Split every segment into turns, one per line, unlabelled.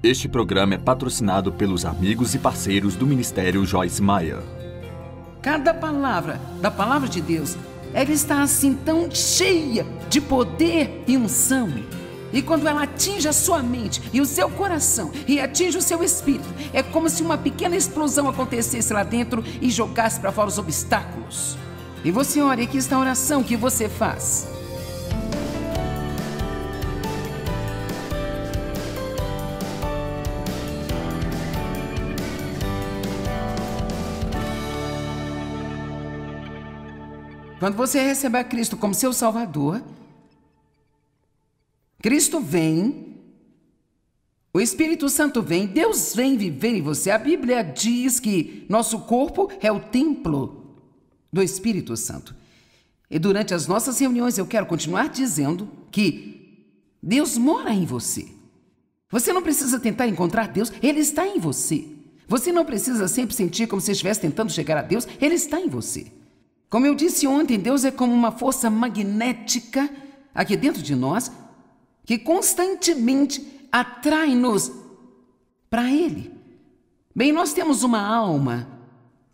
Este programa é patrocinado pelos amigos e parceiros do Ministério Joyce Meyer. Cada palavra da Palavra de Deus, ela está assim tão cheia de poder e unção. E quando ela atinge a sua mente e o seu coração e atinge o seu espírito, é como se uma pequena explosão acontecesse lá dentro e jogasse para fora os obstáculos. E você, olha, aqui está a oração que você faz. Quando você a Cristo como seu Salvador, Cristo vem, o Espírito Santo vem, Deus vem viver em você. A Bíblia diz que nosso corpo é o templo do Espírito Santo. E durante as nossas reuniões eu quero continuar dizendo que Deus mora em você. Você não precisa tentar encontrar Deus, Ele está em você. Você não precisa sempre sentir como se estivesse tentando chegar a Deus, Ele está em você. Como eu disse ontem, Deus é como uma força magnética aqui dentro de nós que constantemente atrai-nos para Ele. Bem, nós temos uma alma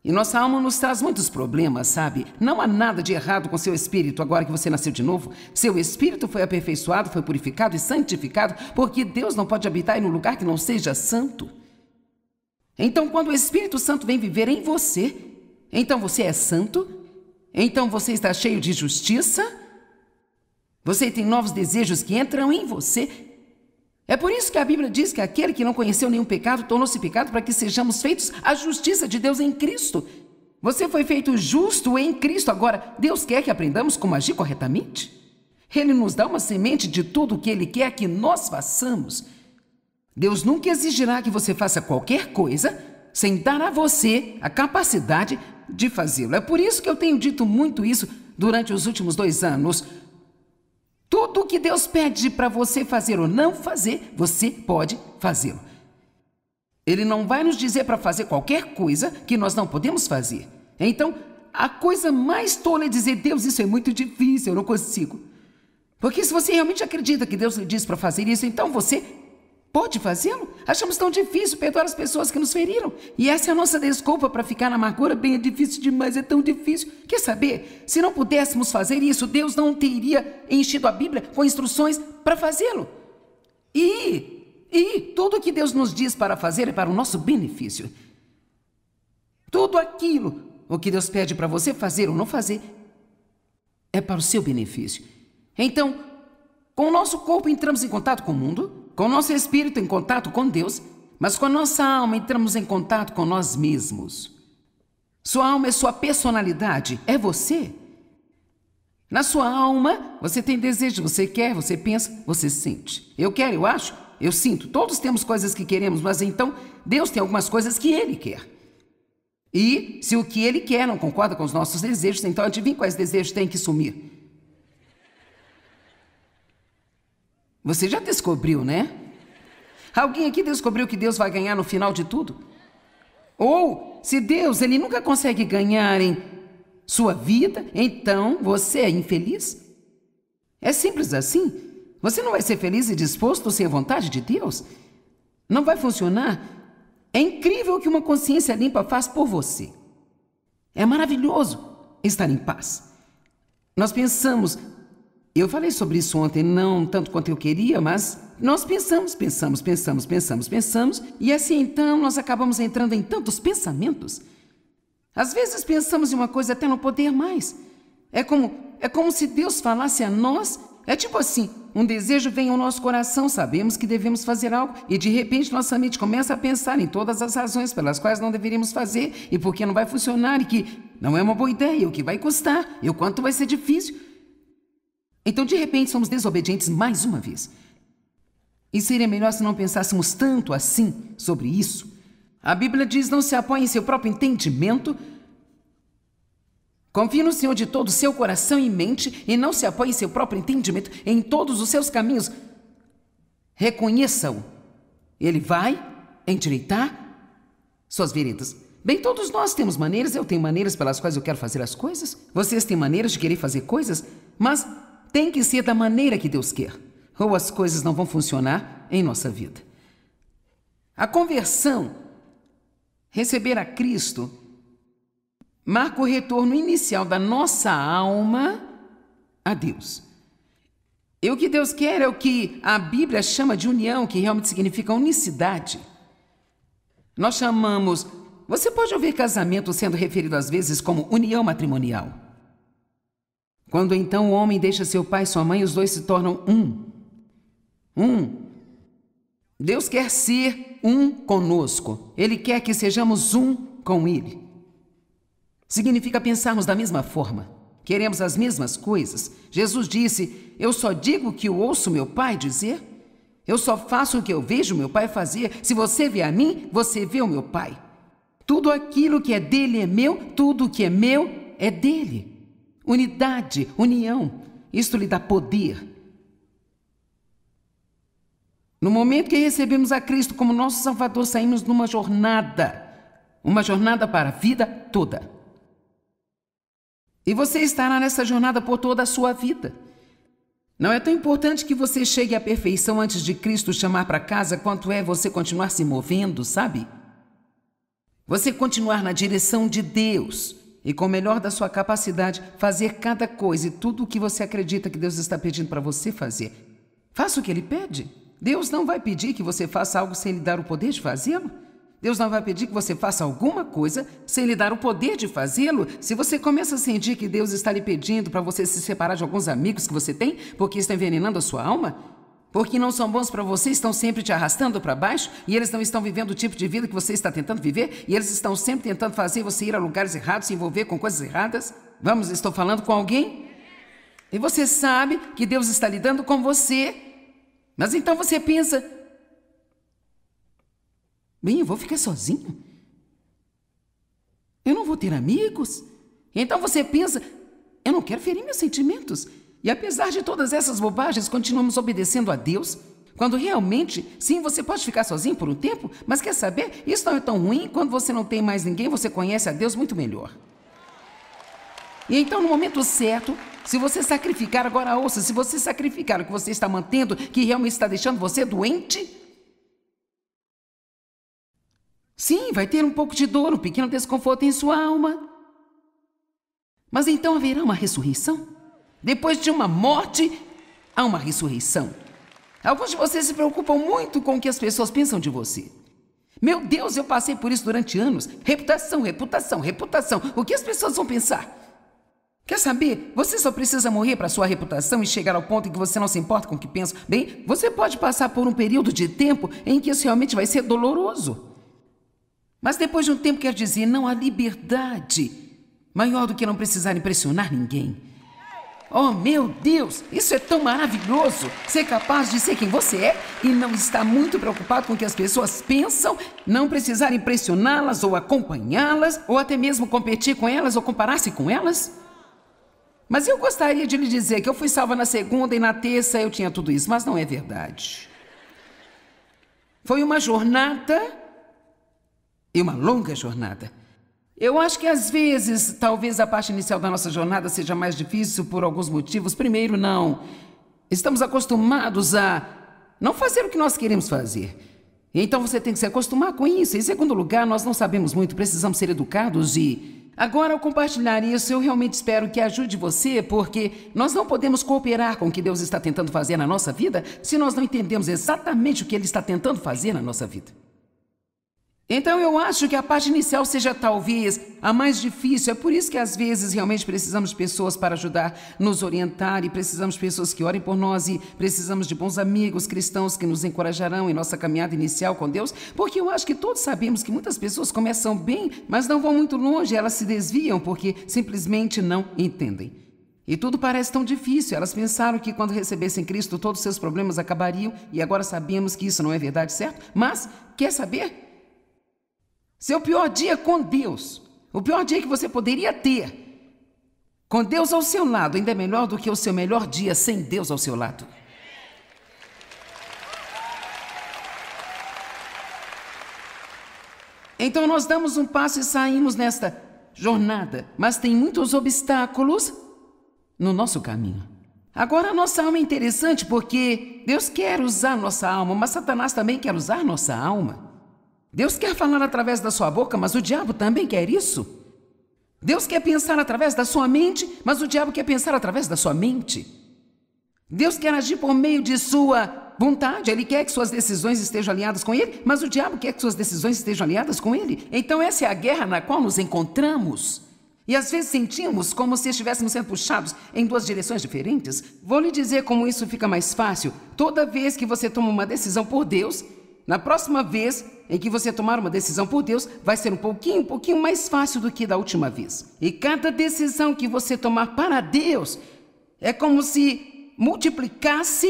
e nossa alma nos traz muitos problemas, sabe? Não há nada de errado com seu espírito agora que você nasceu de novo. Seu espírito foi aperfeiçoado, foi purificado e santificado, porque Deus não pode habitar em um lugar que não seja santo. Então, quando o Espírito Santo vem viver em você, então você é santo então você está cheio de justiça? Você tem novos desejos que entram em você? É por isso que a Bíblia diz que aquele que não conheceu nenhum pecado tornou-se pecado para que sejamos feitos a justiça de Deus em Cristo. Você foi feito justo em Cristo. Agora, Deus quer que aprendamos como agir corretamente? Ele nos dá uma semente de tudo o que Ele quer que nós façamos. Deus nunca exigirá que você faça qualquer coisa sem dar a você a capacidade de fazê-lo. É por isso que eu tenho dito muito isso durante os últimos dois anos. Tudo o que Deus pede para você fazer ou não fazer, você pode fazê-lo. Ele não vai nos dizer para fazer qualquer coisa que nós não podemos fazer. Então, a coisa mais tola é dizer: Deus, isso é muito difícil, eu não consigo. Porque se você realmente acredita que Deus lhe diz para fazer isso, então você Pode fazê-lo? Achamos tão difícil perdoar as pessoas que nos feriram. E essa é a nossa desculpa para ficar na amargura. Bem, é difícil demais, é tão difícil. Quer saber? Se não pudéssemos fazer isso, Deus não teria enchido a Bíblia com instruções para fazê-lo. E, e tudo o que Deus nos diz para fazer é para o nosso benefício. Tudo aquilo o que Deus pede para você fazer ou não fazer é para o seu benefício. Então, com o nosso corpo entramos em contato com o mundo com nosso espírito em contato com Deus, mas com a nossa alma entramos em contato com nós mesmos. Sua alma é sua personalidade, é você. Na sua alma, você tem desejo, você quer, você pensa, você sente. Eu quero, eu acho, eu sinto. Todos temos coisas que queremos, mas então Deus tem algumas coisas que Ele quer. E se o que Ele quer não concorda com os nossos desejos, então adivinhe quais desejos têm que sumir. Você já descobriu, né? Alguém aqui descobriu que Deus vai ganhar no final de tudo? Ou, se Deus ele nunca consegue ganhar em sua vida, então você é infeliz? É simples assim. Você não vai ser feliz e disposto sem a vontade de Deus? Não vai funcionar. É incrível o que uma consciência limpa faz por você. É maravilhoso estar em paz. Nós pensamos, eu falei sobre isso ontem, não tanto quanto eu queria, mas nós pensamos, pensamos, pensamos, pensamos, pensamos, e assim então nós acabamos entrando em tantos pensamentos. Às vezes pensamos em uma coisa até não poder mais. É como, é como se Deus falasse a nós. É tipo assim: um desejo vem ao nosso coração, sabemos que devemos fazer algo, e de repente nossa mente começa a pensar em todas as razões pelas quais não deveríamos fazer, e por que não vai funcionar, e que não é uma boa ideia, o que vai custar, e o quanto vai ser difícil. Então, de repente, somos desobedientes mais uma vez. E seria melhor se não pensássemos tanto assim sobre isso. A Bíblia diz: não se apoie em seu próprio entendimento. Confie no Senhor de todo o seu coração e mente, e não se apoie em seu próprio entendimento, em todos os seus caminhos. Reconheça-o. Ele vai endireitar suas veredas. Bem, todos nós temos maneiras, eu tenho maneiras pelas quais eu quero fazer as coisas, vocês têm maneiras de querer fazer coisas, mas tem que ser da maneira que Deus quer, ou as coisas não vão funcionar em nossa vida. A conversão, receber a Cristo, marca o retorno inicial da nossa alma a Deus. E o que Deus quer é o que a Bíblia chama de união, que realmente significa unicidade. Nós chamamos. Você pode ouvir casamento sendo referido às vezes como união matrimonial. Quando então o homem deixa seu pai e sua mãe, os dois se tornam um. Um. Deus quer ser um conosco. Ele quer que sejamos um com Ele. Significa pensarmos da mesma forma. Queremos as mesmas coisas. Jesus disse: Eu só digo o que eu ouço meu pai dizer. Eu só faço o que eu vejo meu pai fazer. Se você vê a mim, você vê o meu pai. Tudo aquilo que é dele é meu, tudo que é meu é dele unidade, união. Isto lhe dá poder. No momento que recebemos a Cristo como nosso Salvador, saímos numa jornada, uma jornada para a vida toda. E você estará nessa jornada por toda a sua vida. Não é tão importante que você chegue à perfeição antes de Cristo chamar para casa quanto é você continuar se movendo, sabe? Você continuar na direção de Deus e com o melhor da sua capacidade fazer cada coisa e tudo o que você acredita que Deus está pedindo para você fazer. Faça o que Ele pede. Deus não vai pedir que você faça algo sem lhe dar o poder de fazê-lo. Deus não vai pedir que você faça alguma coisa sem lhe dar o poder de fazê-lo. Se você começa a sentir que Deus está lhe pedindo para você se separar de alguns amigos que você tem porque está envenenando a sua alma, porque não são bons para você, estão sempre te arrastando para baixo e eles não estão vivendo o tipo de vida que você está tentando viver e eles estão sempre tentando fazer você ir a lugares errados, se envolver com coisas erradas. Vamos, estou falando com alguém? E você sabe que Deus está lidando com você, mas então você pensa: bem, eu vou ficar sozinho? Eu não vou ter amigos? Então você pensa: eu não quero ferir meus sentimentos. E apesar de todas essas bobagens, continuamos obedecendo a Deus? Quando realmente, sim, você pode ficar sozinho por um tempo, mas quer saber? Isso não é tão ruim. Quando você não tem mais ninguém, você conhece a Deus muito melhor. E então, no momento certo, se você sacrificar, agora ouça, se você sacrificar o que você está mantendo, que realmente está deixando você doente, sim, vai ter um pouco de dor, um pequeno desconforto em sua alma. Mas então haverá uma ressurreição? Depois de uma morte, há uma ressurreição. Alguns de vocês se preocupam muito com o que as pessoas pensam de você. Meu Deus, eu passei por isso durante anos. Reputação, reputação, reputação. O que as pessoas vão pensar? Quer saber? Você só precisa morrer para sua reputação e chegar ao ponto em que você não se importa com o que pensa. Bem, você pode passar por um período de tempo em que isso realmente vai ser doloroso. Mas depois de um tempo, quer dizer, não há liberdade maior do que não precisar impressionar ninguém. Oh meu Deus, isso é tão maravilhoso! Ser capaz de ser quem você é e não estar muito preocupado com o que as pessoas pensam, não precisar impressioná-las ou acompanhá-las, ou até mesmo competir com elas ou comparar-se com elas? Mas eu gostaria de lhe dizer que eu fui salva na segunda e na terça eu tinha tudo isso, mas não é verdade. Foi uma jornada e uma longa jornada eu acho que às vezes, talvez a parte inicial da nossa jornada seja mais difícil por alguns motivos. Primeiro, não. Estamos acostumados a não fazer o que nós queremos fazer. Então você tem que se acostumar com isso. Em segundo lugar, nós não sabemos muito, precisamos ser educados e. Agora, ao compartilhar isso, eu realmente espero que ajude você, porque nós não podemos cooperar com o que Deus está tentando fazer na nossa vida se nós não entendemos exatamente o que Ele está tentando fazer na nossa vida. Então eu acho que a parte inicial seja talvez a mais difícil. É por isso que às vezes realmente precisamos de pessoas para ajudar, nos orientar e precisamos de pessoas que orem por nós e precisamos de bons amigos cristãos que nos encorajarão em nossa caminhada inicial com Deus, porque eu acho que todos sabemos que muitas pessoas começam bem, mas não vão muito longe, elas se desviam porque simplesmente não entendem. E tudo parece tão difícil. Elas pensaram que quando recebessem Cristo todos seus problemas acabariam, e agora sabemos que isso não é verdade, certo? Mas quer saber? Seu pior dia com Deus, o pior dia que você poderia ter, com Deus ao seu lado, ainda é melhor do que o seu melhor dia sem Deus ao seu lado. Então nós damos um passo e saímos nesta jornada, mas tem muitos obstáculos no nosso caminho. Agora a nossa alma é interessante porque Deus quer usar nossa alma, mas Satanás também quer usar nossa alma. Deus quer falar através da sua boca, mas o diabo também quer isso. Deus quer pensar através da sua mente, mas o diabo quer pensar através da sua mente. Deus quer agir por meio de sua vontade, ele quer que suas decisões estejam alinhadas com ele, mas o diabo quer que suas decisões estejam alinhadas com ele. Então, essa é a guerra na qual nos encontramos. E às vezes sentimos como se estivéssemos sendo puxados em duas direções diferentes. Vou lhe dizer como isso fica mais fácil. Toda vez que você toma uma decisão por Deus, na próxima vez em que você tomar uma decisão por Deus, vai ser um pouquinho, um pouquinho mais fácil do que da última vez. E cada decisão que você tomar para Deus é como se multiplicasse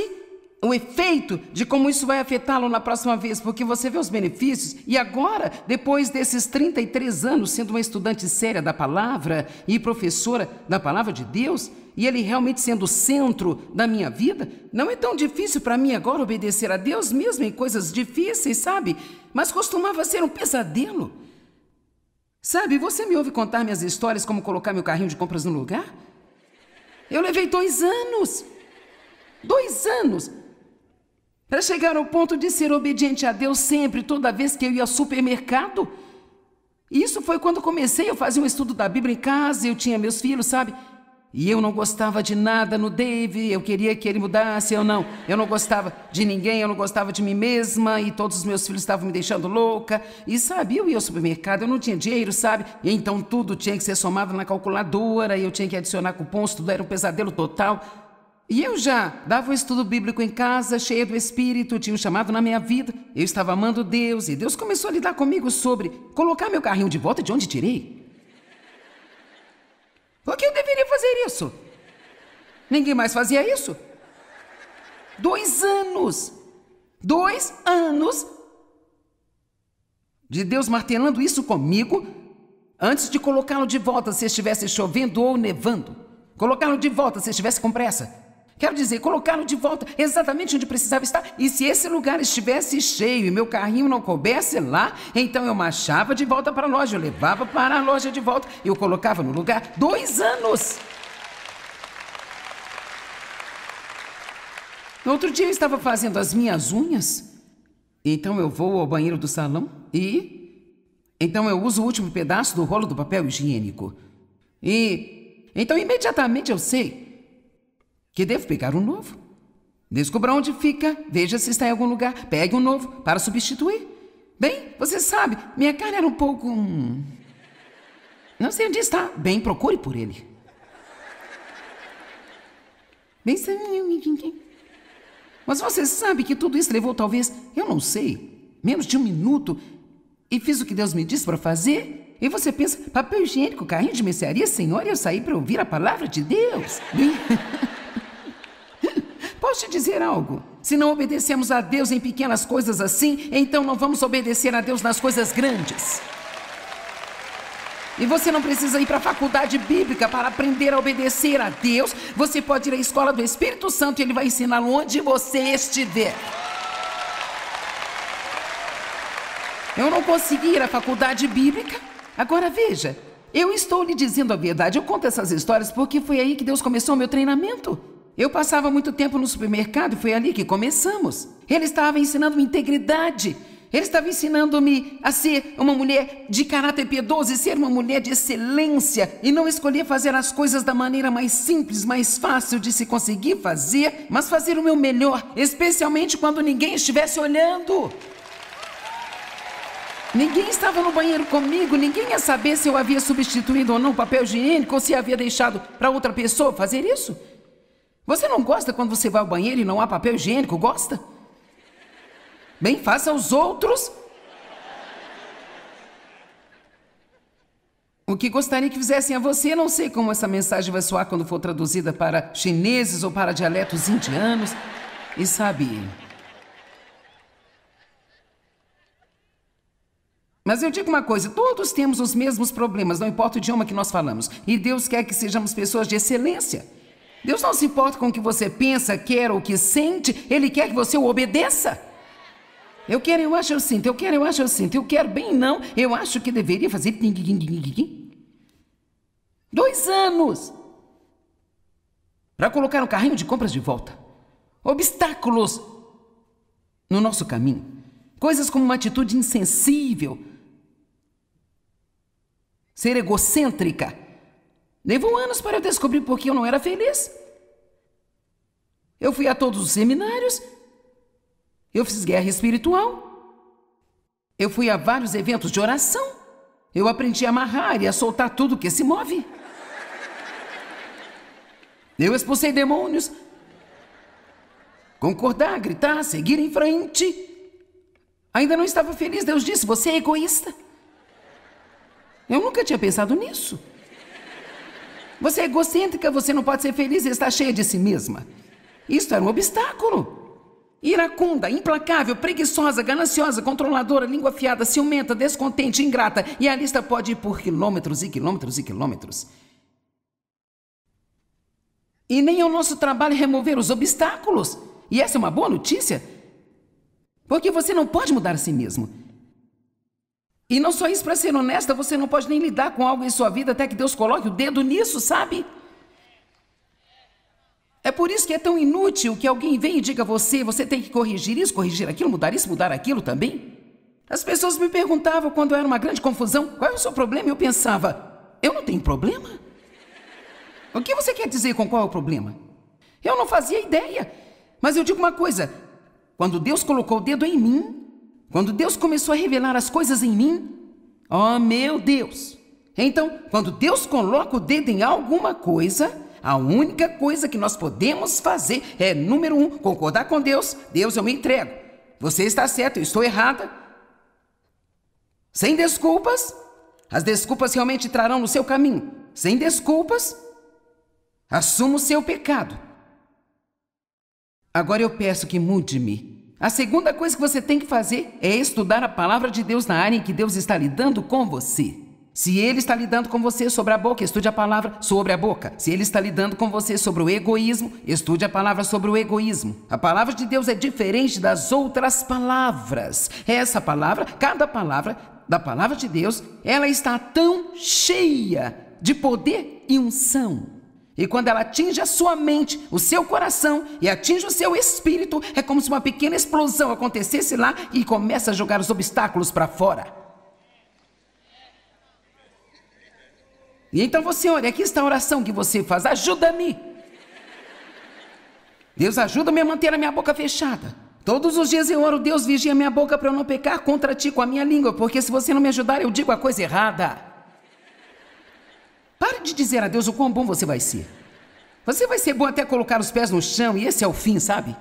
o efeito de como isso vai afetá-lo na próxima vez, porque você vê os benefícios. E agora, depois desses 33 anos sendo uma estudante séria da palavra e professora da palavra de Deus, e Ele realmente sendo o centro da minha vida, não é tão difícil para mim agora obedecer a Deus, mesmo em coisas difíceis, sabe? Mas costumava ser um pesadelo. Sabe, você me ouve contar minhas histórias como colocar meu carrinho de compras no lugar? Eu levei dois anos. Dois anos para chegar ao ponto de ser obediente a Deus sempre, toda vez que eu ia ao supermercado. Isso foi quando comecei, eu fazia um estudo da Bíblia em casa, eu tinha meus filhos, sabe? E eu não gostava de nada no Dave, eu queria que ele mudasse, eu não. Eu não gostava de ninguém, eu não gostava de mim mesma, e todos os meus filhos estavam me deixando louca. E sabe, eu ia ao supermercado, eu não tinha dinheiro, sabe? E então tudo tinha que ser somado na calculadora, e eu tinha que adicionar cupons, tudo era um pesadelo total. E eu já dava um estudo bíblico em casa, cheia do Espírito, tinha um chamado na minha vida, eu estava amando Deus, e Deus começou a lidar comigo sobre colocar meu carrinho de volta de onde tirei. Por que eu deveria fazer isso? Ninguém mais fazia isso. Dois anos. Dois anos de Deus martelando isso comigo antes de colocá-lo de volta se estivesse chovendo ou nevando. Colocá-lo de volta se estivesse com pressa. Quero dizer, colocá-lo de volta exatamente onde precisava estar. E se esse lugar estivesse cheio e meu carrinho não coubesse lá, então eu marchava de volta para a loja, eu levava para a loja de volta e eu colocava no lugar dois anos. No outro dia eu estava fazendo as minhas unhas. Então eu vou ao banheiro do salão e. Então eu uso o último pedaço do rolo do papel higiênico. E. Então imediatamente eu sei que devo pegar um novo. Descubra onde fica, veja se está em algum lugar, pegue um novo para substituir. Bem, você sabe, minha cara era um pouco. Hum, não sei onde está. Bem, procure por ele. Bem, mas você sabe que tudo isso levou talvez, eu não sei, menos de um minuto. E fiz o que Deus me disse para fazer. E você pensa, papel higiênico, carrinho de mercearia, senhor, e eu saí para ouvir a palavra de Deus. Bem... Posso te dizer algo? Se não obedecemos a Deus em pequenas coisas assim, então não vamos obedecer a Deus nas coisas grandes. E você não precisa ir para a faculdade bíblica para aprender a obedecer a Deus. Você pode ir à escola do Espírito Santo e ele vai ensinar onde você estiver. Eu não consegui ir à faculdade bíblica. Agora veja, eu estou lhe dizendo a verdade. Eu conto essas histórias porque foi aí que Deus começou o meu treinamento. Eu passava muito tempo no supermercado e foi ali que começamos. Ele estava ensinando-me integridade. Ele estava ensinando-me a ser uma mulher de caráter piedoso e ser uma mulher de excelência e não escolher fazer as coisas da maneira mais simples, mais fácil de se conseguir fazer, mas fazer o meu melhor, especialmente quando ninguém estivesse olhando. Ninguém estava no banheiro comigo, ninguém ia saber se eu havia substituído ou não o papel higiênico ou se havia deixado para outra pessoa fazer isso. Você não gosta quando você vai ao banheiro e não há papel higiênico? Gosta? Bem, faça aos outros. O que gostaria que fizessem a você, não sei como essa mensagem vai soar quando for traduzida para chineses ou para dialetos indianos. E sabe. Mas eu digo uma coisa: todos temos os mesmos problemas, não importa o idioma que nós falamos. E Deus quer que sejamos pessoas de excelência. Deus não se importa com o que você pensa, quer ou que sente, Ele quer que você o obedeça. Eu quero, eu acho, eu sinto, eu quero, eu acho, eu sinto, eu quero, bem não, eu acho que deveria fazer. Dois anos para colocar o um carrinho de compras de volta. Obstáculos no nosso caminho. Coisas como uma atitude insensível, ser egocêntrica Levou anos para eu descobrir por que eu não era feliz. Eu fui a todos os seminários. Eu fiz guerra espiritual. Eu fui a vários eventos de oração. Eu aprendi a amarrar e a soltar tudo que se move. Eu expulsei demônios. Concordar, gritar, seguir em frente. Ainda não estava feliz. Deus disse: Você é egoísta. Eu nunca tinha pensado nisso. Você é egocêntrica, você não pode ser feliz, está cheia de si mesma. Isso era um obstáculo. Iracunda, implacável, preguiçosa, gananciosa, controladora, língua fiada, ciumenta, descontente, ingrata. E a lista pode ir por quilômetros e quilômetros e quilômetros. E nem é o nosso trabalho remover os obstáculos. E essa é uma boa notícia, porque você não pode mudar a si mesmo. E não só isso, para ser honesta, você não pode nem lidar com algo em sua vida até que Deus coloque o dedo nisso, sabe? É por isso que é tão inútil que alguém venha e diga a você, você tem que corrigir isso, corrigir aquilo, mudar isso, mudar aquilo também. As pessoas me perguntavam quando era uma grande confusão, qual é o seu problema? E eu pensava, eu não tenho problema? O que você quer dizer com qual é o problema? Eu não fazia ideia. Mas eu digo uma coisa, quando Deus colocou o dedo em mim, quando Deus começou a revelar as coisas em mim, ó oh meu Deus! Então, quando Deus coloca o dedo em alguma coisa, a única coisa que nós podemos fazer é, número um, concordar com Deus. Deus, eu me entrego. Você está certo, eu estou errada. Sem desculpas. As desculpas realmente trarão no seu caminho. Sem desculpas. Assuma o seu pecado. Agora eu peço que mude-me. A segunda coisa que você tem que fazer é estudar a palavra de Deus na área em que Deus está lidando com você. Se ele está lidando com você sobre a boca, estude a palavra sobre a boca. Se ele está lidando com você sobre o egoísmo, estude a palavra sobre o egoísmo. A palavra de Deus é diferente das outras palavras. Essa palavra, cada palavra da palavra de Deus, ela está tão cheia de poder e unção e quando ela atinge a sua mente, o seu coração e atinge o seu espírito, é como se uma pequena explosão acontecesse lá e começa a jogar os obstáculos para fora. E então você olha, aqui está a oração que você faz: ajuda-me. Deus ajuda-me a manter a minha boca fechada. Todos os dias eu oro, Deus vigia minha boca para eu não pecar contra ti com a minha língua, porque se você não me ajudar, eu digo a coisa errada. Pare de dizer a Deus o quão bom você vai ser. Você vai ser bom até colocar os pés no chão e esse é o fim, sabe?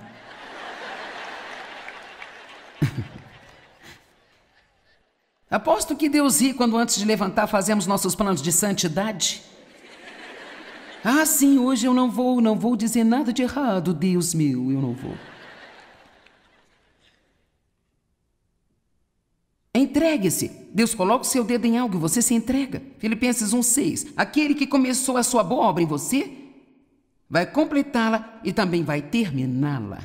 Aposto que Deus ri quando antes de levantar fazemos nossos planos de santidade. Ah, sim, hoje eu não vou, não vou dizer nada de errado, Deus meu, eu não vou. Entregue-se. Deus coloca o seu dedo em algo e você se entrega. Filipenses 1,6. Aquele que começou a sua boa obra em você vai completá-la e também vai terminá-la.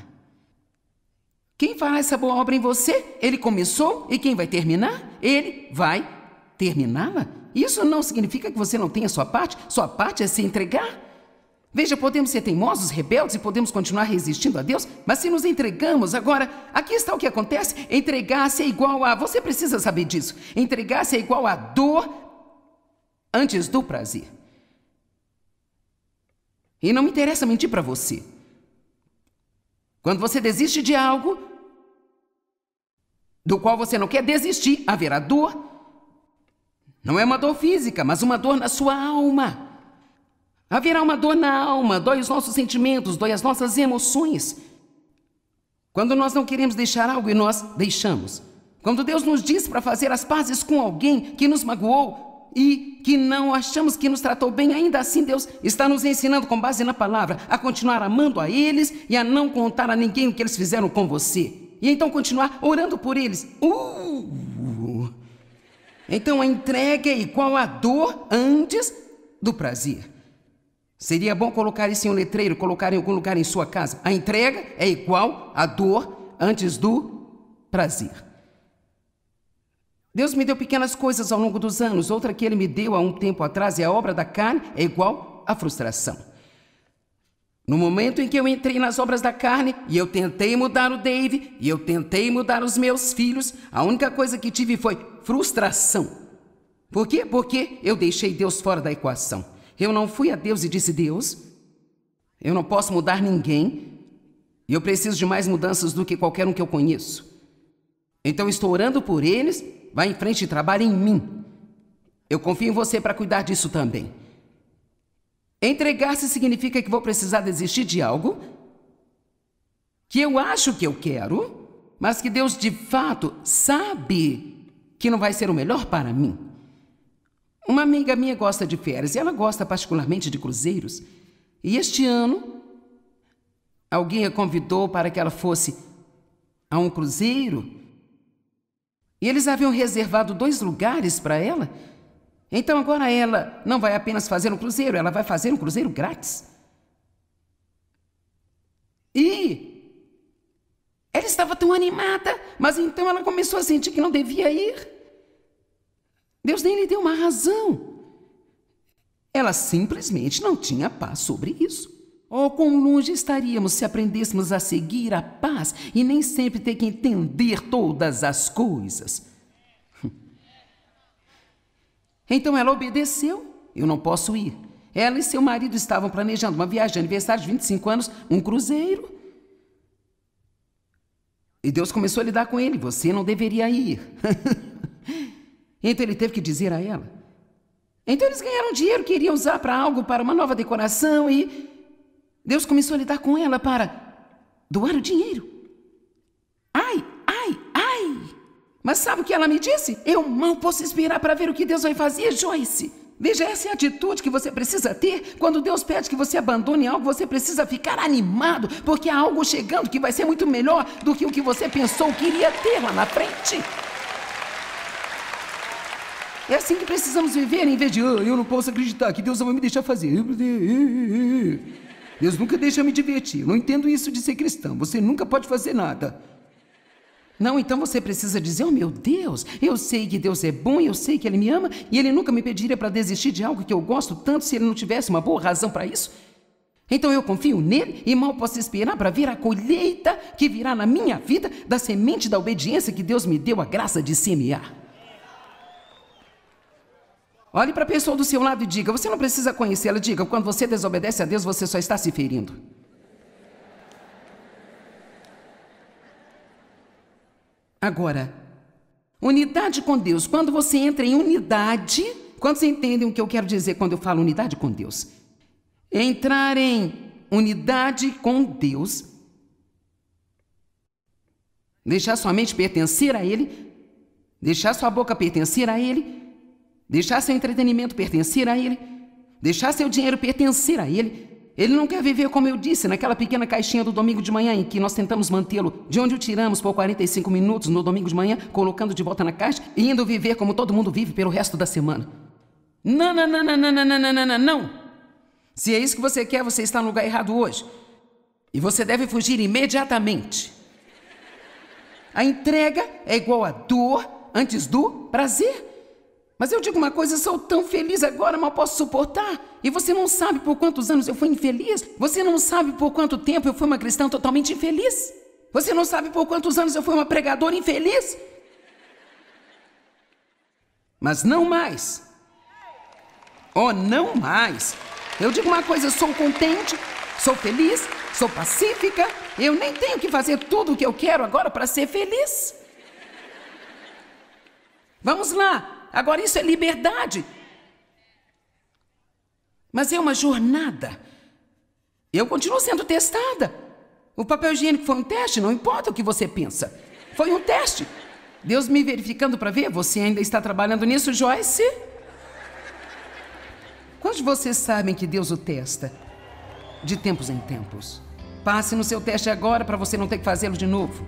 Quem fará essa boa obra em você? Ele começou e quem vai terminar? Ele vai terminá-la. Isso não significa que você não tenha sua parte, sua parte é se entregar. Veja, podemos ser teimosos, rebeldes e podemos continuar resistindo a Deus, mas se nos entregamos agora, aqui está o que acontece: entregar-se é igual a. Você precisa saber disso. Entregar-se é igual a dor antes do prazer. E não me interessa mentir para você. Quando você desiste de algo do qual você não quer desistir, haverá dor. Não é uma dor física, mas uma dor na sua alma. Haverá uma dor na alma, dói os nossos sentimentos, dói as nossas emoções. Quando nós não queremos deixar algo e nós deixamos. Quando Deus nos diz para fazer as pazes com alguém que nos magoou e que não achamos que nos tratou bem, ainda assim Deus está nos ensinando com base na palavra a continuar amando a eles e a não contar a ninguém o que eles fizeram com você. E então continuar orando por eles. Uh! Então a entrega é igual à dor antes do prazer. Seria bom colocar isso em um letreiro, colocar em algum lugar em sua casa. A entrega é igual à dor antes do prazer. Deus me deu pequenas coisas ao longo dos anos. Outra que Ele me deu há um tempo atrás é a obra da carne, é igual à frustração. No momento em que eu entrei nas obras da carne e eu tentei mudar o Dave e eu tentei mudar os meus filhos, a única coisa que tive foi frustração. Por quê? Porque eu deixei Deus fora da equação. Eu não fui a Deus e disse: Deus, eu não posso mudar ninguém e eu preciso de mais mudanças do que qualquer um que eu conheço. Então estou orando por eles, vá em frente e trabalhe em mim. Eu confio em você para cuidar disso também. Entregar-se significa que vou precisar desistir de algo que eu acho que eu quero, mas que Deus de fato sabe que não vai ser o melhor para mim. Uma amiga minha gosta de férias e ela gosta particularmente de cruzeiros. E este ano, alguém a convidou para que ela fosse a um cruzeiro. E eles haviam reservado dois lugares para ela. Então agora ela não vai apenas fazer um cruzeiro, ela vai fazer um cruzeiro grátis. E ela estava tão animada, mas então ela começou a sentir que não devia ir. Deus nem lhe deu uma razão. Ela simplesmente não tinha paz sobre isso. Oh, quão longe estaríamos se aprendêssemos a seguir a paz e nem sempre ter que entender todas as coisas. Então ela obedeceu. Eu não posso ir. Ela e seu marido estavam planejando uma viagem de aniversário de 25 anos, um cruzeiro. E Deus começou a lidar com ele. Você não deveria ir. Então ele teve que dizer a ela. Então eles ganharam dinheiro que iriam usar para algo, para uma nova decoração e. Deus começou a lidar com ela para doar o dinheiro. Ai, ai, ai! Mas sabe o que ela me disse? Eu mal posso esperar para ver o que Deus vai fazer, Joyce. Veja, essa é a atitude que você precisa ter. Quando Deus pede que você abandone algo, você precisa ficar animado, porque há algo chegando que vai ser muito melhor do que o que você pensou que iria ter lá na frente. É assim que precisamos viver, em vez de oh, eu não posso acreditar que Deus não vai me deixar fazer. Deus nunca deixa me divertir. não entendo isso de ser cristão. Você nunca pode fazer nada. Não, então você precisa dizer: Oh meu Deus, eu sei que Deus é bom, eu sei que Ele me ama e Ele nunca me pediria para desistir de algo que eu gosto tanto se Ele não tivesse uma boa razão para isso. Então eu confio nele e mal posso esperar para ver a colheita que virá na minha vida da semente da obediência que Deus me deu a graça de semear. Olhe para a pessoa do seu lado e diga: você não precisa conhecê-la. Diga: quando você desobedece a Deus, você só está se ferindo. Agora, unidade com Deus. Quando você entra em unidade, quando você entende o que eu quero dizer quando eu falo unidade com Deus? Entrar em unidade com Deus, deixar sua mente pertencer a Ele, deixar sua boca pertencer a Ele, deixar seu entretenimento pertencer a ele, deixar seu dinheiro pertencer a ele. Ele não quer viver, como eu disse, naquela pequena caixinha do domingo de manhã em que nós tentamos mantê-lo, de onde o tiramos por 45 minutos no domingo de manhã, colocando de volta na caixa e indo viver como todo mundo vive pelo resto da semana. Não, não, não, não, não, não, não, não, não, não. Se é isso que você quer, você está no lugar errado hoje. E você deve fugir imediatamente. A entrega é igual a dor antes do prazer. Mas eu digo uma coisa, eu sou tão feliz agora, mal posso suportar. E você não sabe por quantos anos eu fui infeliz? Você não sabe por quanto tempo eu fui uma cristã totalmente infeliz? Você não sabe por quantos anos eu fui uma pregadora infeliz? Mas não mais. Oh, não mais. Eu digo uma coisa, sou contente, sou feliz, sou pacífica. Eu nem tenho que fazer tudo o que eu quero agora para ser feliz. Vamos lá, Agora, isso é liberdade. Mas é uma jornada. Eu continuo sendo testada. O papel higiênico foi um teste, não importa o que você pensa. Foi um teste. Deus me verificando para ver, você ainda está trabalhando nisso, Joyce? Quantos de vocês sabem que Deus o testa? De tempos em tempos. Passe no seu teste agora para você não ter que fazê-lo de novo.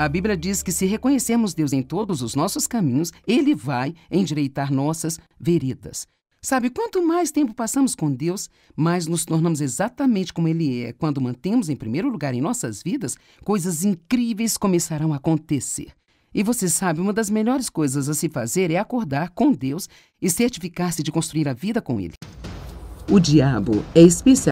A Bíblia diz que se reconhecermos Deus em todos os nossos caminhos, Ele vai endireitar nossas veredas. Sabe, quanto mais tempo passamos com Deus, mais nos tornamos exatamente como Ele é. Quando mantemos em primeiro lugar em nossas vidas, coisas incríveis começarão a acontecer. E você sabe, uma das melhores coisas a se fazer é acordar com Deus e certificar-se de construir a vida com Ele. O diabo é especial.